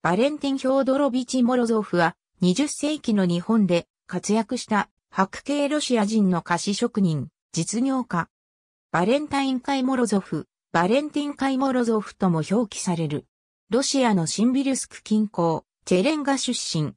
バレンティン・ヒョードロビチ・モロゾフは、20世紀の日本で活躍した白系ロシア人の菓子職人、実業家。バレンタイン・カイ・モロゾフ、バレンティン・カイ・モロゾフとも表記される。ロシアのシンビルスク近郊、チェレンガ出身。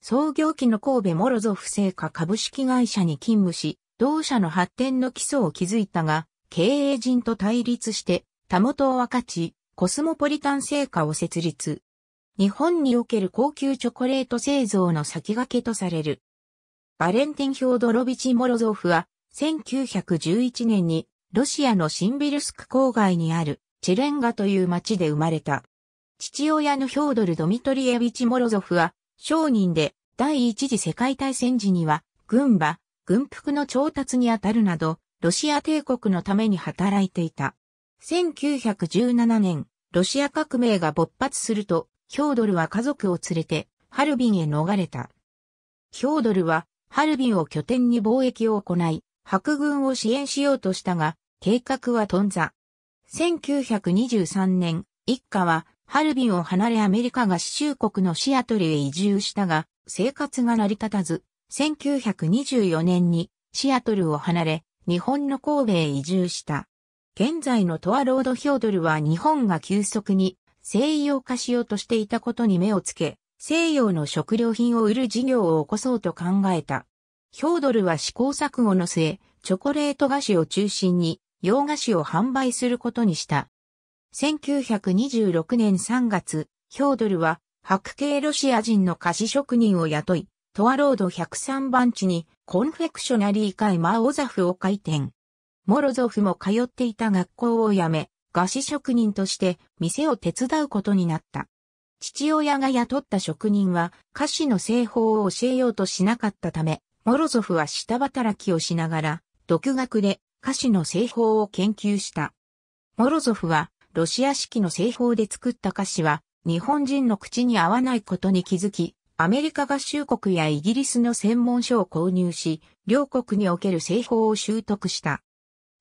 創業期の神戸モロゾフ製菓株式会社に勤務し、同社の発展の基礎を築いたが、経営陣と対立して、たもとを分かち、コスモポリタン製菓を設立。日本における高級チョコレート製造の先駆けとされる。バレンティン・ヒョードロビチ・モロゾフは、1911年にロシアのシンビルスク郊外にあるチェレンガという町で生まれた。父親のヒョードル・ドミトリエビチ・モロゾフは商人で第一次世界大戦時には軍馬、軍服の調達にあたるなど、ロシア帝国のために働いていた。1917年、ロシア革命が勃発すると、ヒョードルは家族を連れてハルビンへ逃れた。ヒョードルはハルビンを拠点に貿易を行い、白軍を支援しようとしたが、計画は頓挫。1923年、一家はハルビンを離れアメリカが合衆国のシアトルへ移住したが、生活が成り立たず、1924年にシアトルを離れ、日本の神戸へ移住した。現在のトアロード・ヒョードルは日本が急速に西洋化しようとしていたことに目をつけ、西洋の食料品を売る事業を起こそうと考えた。ヒョードルは試行錯誤の末、チョコレート菓子を中心に洋菓子を販売することにした。1926年3月、ヒョードルは白系ロシア人の菓子職人を雇い、トアロード103番地にコンフェクショナリー会マーオザフを開店。モロゾフも通っていた学校を辞め、菓子職人として店を手伝うことになった。父親が雇った職人は菓子の製法を教えようとしなかったため、モロゾフは下働きをしながら、独学で菓子の製法を研究した。モロゾフはロシア式の製法で作った菓子は日本人の口に合わないことに気づき、アメリカ合衆国やイギリスの専門書を購入し、両国における製法を習得した。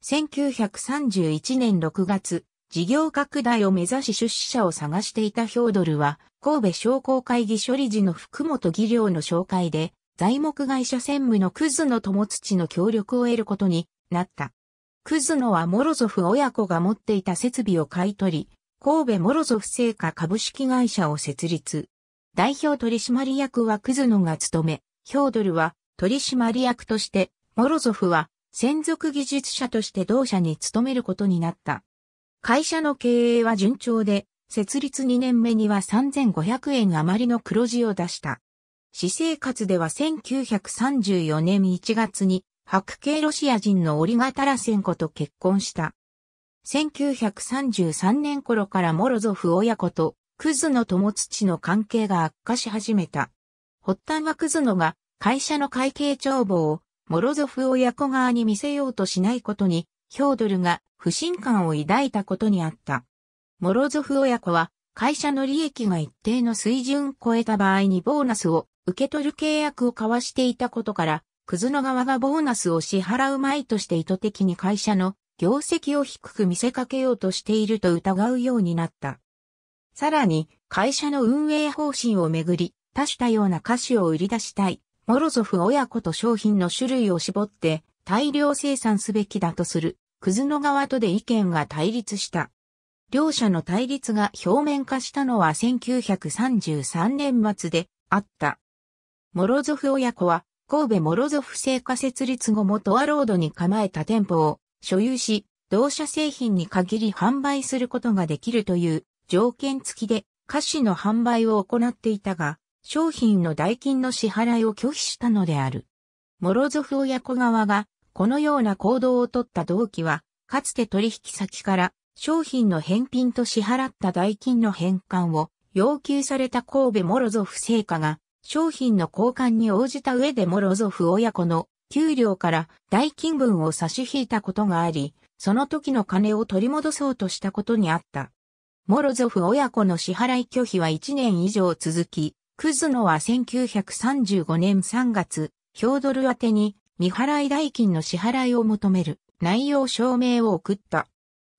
1931年6月、事業拡大を目指し出資者を探していたヒョードルは、神戸商工会議処理時の福本技量の紹介で、材木会社専務のク葛野友土の協力を得ることになった。クズノはモロゾフ親子が持っていた設備を買い取り、神戸モロゾフ製菓株式会社を設立。代表取締役はクズノが務め、ヒョードルは取締役として、モロゾフは専属技術者として同社に勤めることになった。会社の経営は順調で、設立2年目には3500円余りの黒字を出した。私生活では1934年1月に白系ロシア人のオリガ・タラセンコと結婚した。1933年頃からモロゾフ親子とクズノ友土の関係が悪化し始めた。発端はクズノが会社の会計帳簿をモロゾフを子側に見せようとしないことに、ヒョードルが不信感を抱いたことにあった。モロゾフ親子は会社の利益が一定の水準を超えた場合にボーナスを受け取る契約を交わしていたことから、クズの側がボーナスを支払う前として意図的に会社の業績を低く見せかけようとしていると疑うようになった。さらに、会社の運営方針をめぐり、多種多様な歌詞を売り出したい。モロゾフ親子と商品の種類を絞って大量生産すべきだとする、クズの側とで意見が対立した。両者の対立が表面化したのは1933年末であった。モロゾフ親子は神戸モロゾフ製菓設立後もトアロードに構えた店舗を所有し、同社製品に限り販売することができるという条件付きで菓子の販売を行っていたが、商品の代金の支払いを拒否したのである。モロゾフ親子側がこのような行動をとった動機は、かつて取引先から商品の返品と支払った代金の返還を要求された神戸モロゾフ製菓が商品の交換に応じた上でモロゾフ親子の給料から代金分を差し引いたことがあり、その時の金を取り戻そうとしたことにあった。モロゾフ親子の支払い拒否は1年以上続き、クズノは1935年3月、ヒョードル宛てに未払い代金の支払いを求める内容証明を送った。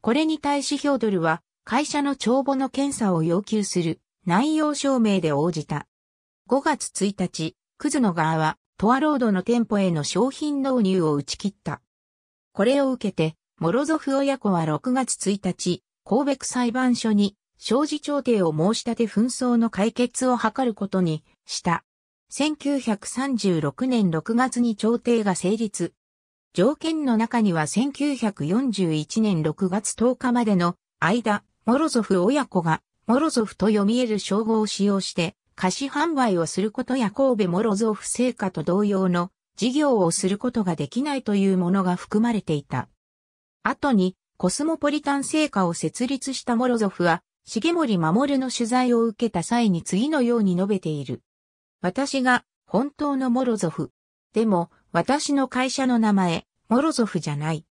これに対しヒョードルは会社の帳簿の検査を要求する内容証明で応じた。5月1日、クズノ側はトアロードの店舗への商品納入を打ち切った。これを受けて、モロゾフ親子は6月1日、神戸区裁判所に生じ調停を申し立て紛争の解決を図ることにした。1936年6月に調停が成立。条件の中には1941年6月10日までの間、モロゾフ親子が、モロゾフと読み得る称号を使用して、貸し販売をすることや神戸モロゾフ成果と同様の事業をすることができないというものが含まれていた。後に、コスモポリタン成果を設立したモロゾフは、重森守の取材を受けた際に次のように述べている。私が本当のモロゾフ。でも、私の会社の名前、モロゾフじゃない。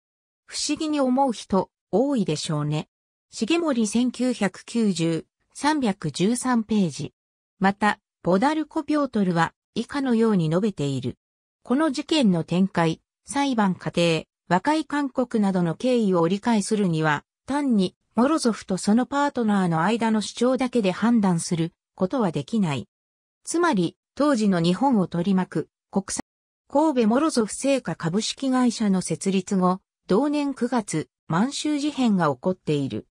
不思議に思う人、多いでしょうね。重森1990、313ページ。また、ボダルコ・ピョートルは、以下のように述べている。この事件の展開、裁判過程、和解勧告などの経緯を理解するには、単にモロゾフとそのパートナーの間の主張だけで判断することはできない。つまり、当時の日本を取り巻く国際神戸モロゾフ製菓株式会社の設立後、同年9月、満州事変が起こっている。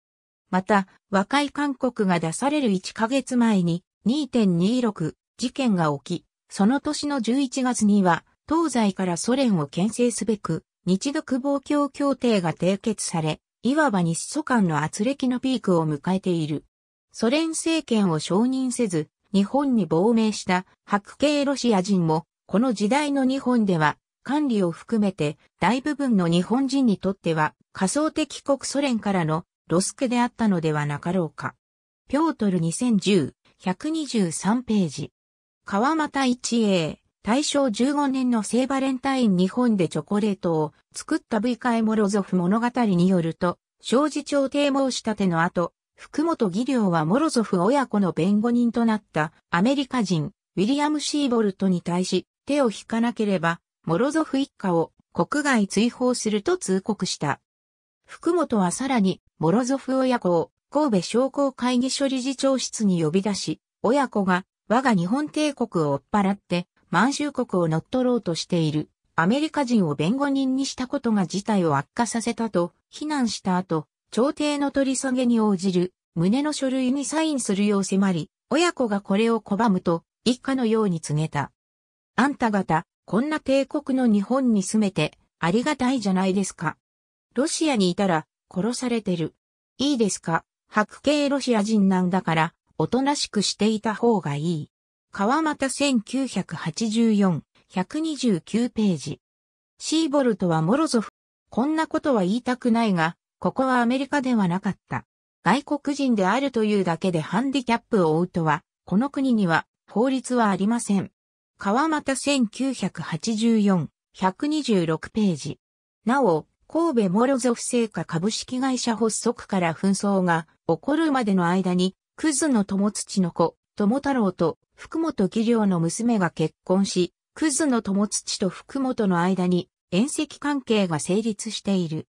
また、和解勧告が出される1ヶ月前に2.26事件が起き、その年の11月には、東西からソ連を牽制すべく、日独防共協定が締結され、いわば日ソ間の圧力のピークを迎えている。ソ連政権を承認せず、日本に亡命した白系ロシア人も、この時代の日本では、管理を含めて大部分の日本人にとっては仮想的国ソ連からのロスクであったのではなかろうか。ピョートル2010、123ページ。川又一英。大正15年の聖バレンタイン日本でチョコレートを作った V カエモロゾフ物語によると、正事調停申し立ての後、福本義良はモロゾフ親子の弁護人となったアメリカ人ウィリアム・シーボルトに対し手を引かなければモロゾフ一家を国外追放すると通告した。福本はさらにモロゾフ親子を神戸商工会議所理事長室に呼び出し、親子が我が日本帝国を追っ払って満州国を乗っ取ろうとしているアメリカ人を弁護人にしたことが事態を悪化させたと非難した後、朝廷の取り下げに応じる胸の書類にサインするよう迫り、親子がこれを拒むと一家のように告げた。あんた方、こんな帝国の日本に住めてありがたいじゃないですか。ロシアにいたら殺されてる。いいですか白系ロシア人なんだから、おとなしくしていた方がいい。川又1984、129ページ。シーボルトはモロゾフ。こんなことは言いたくないが、ここはアメリカではなかった。外国人であるというだけでハンディキャップを負うとは、この国には法律はありません。川又1984、126ページ。なお、神戸モロゾフ製菓株式会社発足から紛争が起こるまでの間に、クズの友土の子、友太郎と福本義良の娘が結婚し、葛野友土と福本の間に縁石関係が成立している。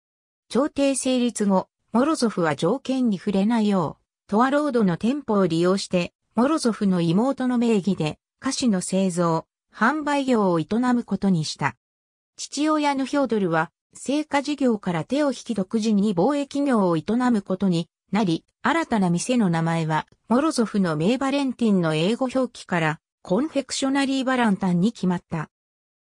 朝廷成立後、モロゾフは条件に触れないよう、トアロードの店舗を利用して、モロゾフの妹の名義で、菓子の製造、販売業を営むことにした。父親のヒョードルは、成果事業から手を引き独自に貿易業を営むことになり、新たな店の名前は、モロゾフの名バレンティンの英語表記から、コンフェクショナリーバランタンに決まった。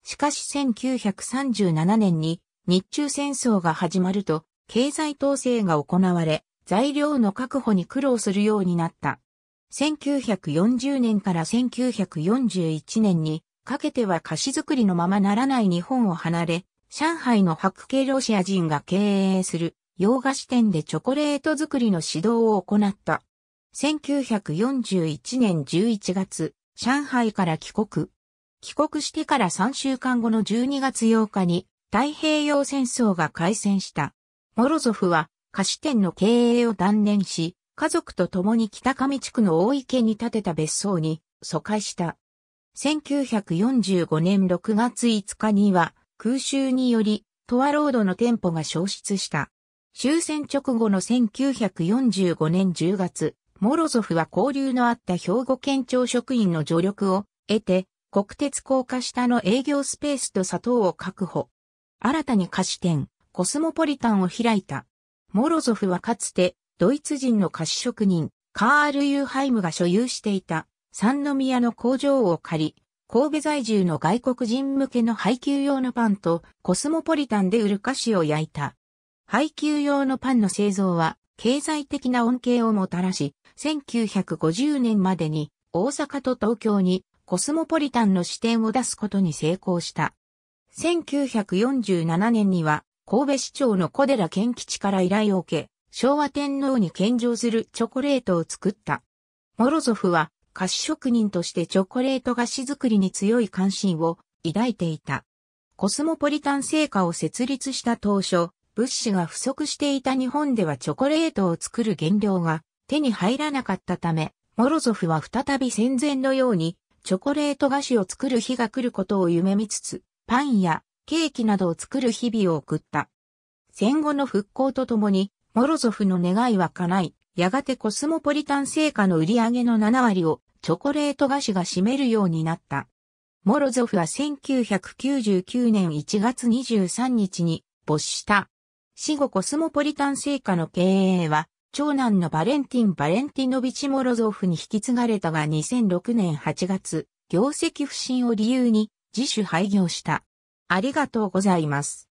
しかし1937年に日中戦争が始まると、経済統制が行われ、材料の確保に苦労するようになった。1940年から1941年にかけては菓子作りのままならない日本を離れ、上海の白系ロシア人が経営する洋菓子店でチョコレート作りの指導を行った。1941年11月、上海から帰国。帰国してから3週間後の12月8日に太平洋戦争が開戦した。モロゾフは菓子店の経営を断念し、家族と共に北上地区の大池に建てた別荘に疎開した。1945年6月5日には空襲によりトアロードの店舗が消失した。終戦直後の1945年10月、モロゾフは交流のあった兵庫県庁職員の助力を得て、国鉄高架下の営業スペースと砂糖を確保。新たに菓子店、コスモポリタンを開いた。モロゾフはかつて、ドイツ人の菓子職人、カール・ユーハイムが所有していた、三宮の工場を借り、神戸在住の外国人向けの配給用のパンとコスモポリタンで売る菓子を焼いた。配給用のパンの製造は経済的な恩恵をもたらし、1950年までに大阪と東京にコスモポリタンの視点を出すことに成功した。1947年には神戸市長の小寺健吉から依頼を受け、昭和天皇に献上するチョコレートを作った。モロゾフは菓子職人としてチョコレート菓子作りに強い関心を抱いていた。コスモポリタン製菓を設立した当初、物資が不足していた日本ではチョコレートを作る原料が手に入らなかったため、モロゾフは再び戦前のようにチョコレート菓子を作る日が来ることを夢見つつ、パンやケーキなどを作る日々を送った。戦後の復興とともに、モロゾフの願いは叶い、やがてコスモポリタン製菓の売り上げの7割をチョコレート菓子が占めるようになった。モロゾフは1999年1月23日に没した。死後コスモポリタン製菓の経営は、長男のバレンティン・バレンティノビチ・モロゾフに引き継がれたが2006年8月、業績不振を理由に自主廃業した。ありがとうございます。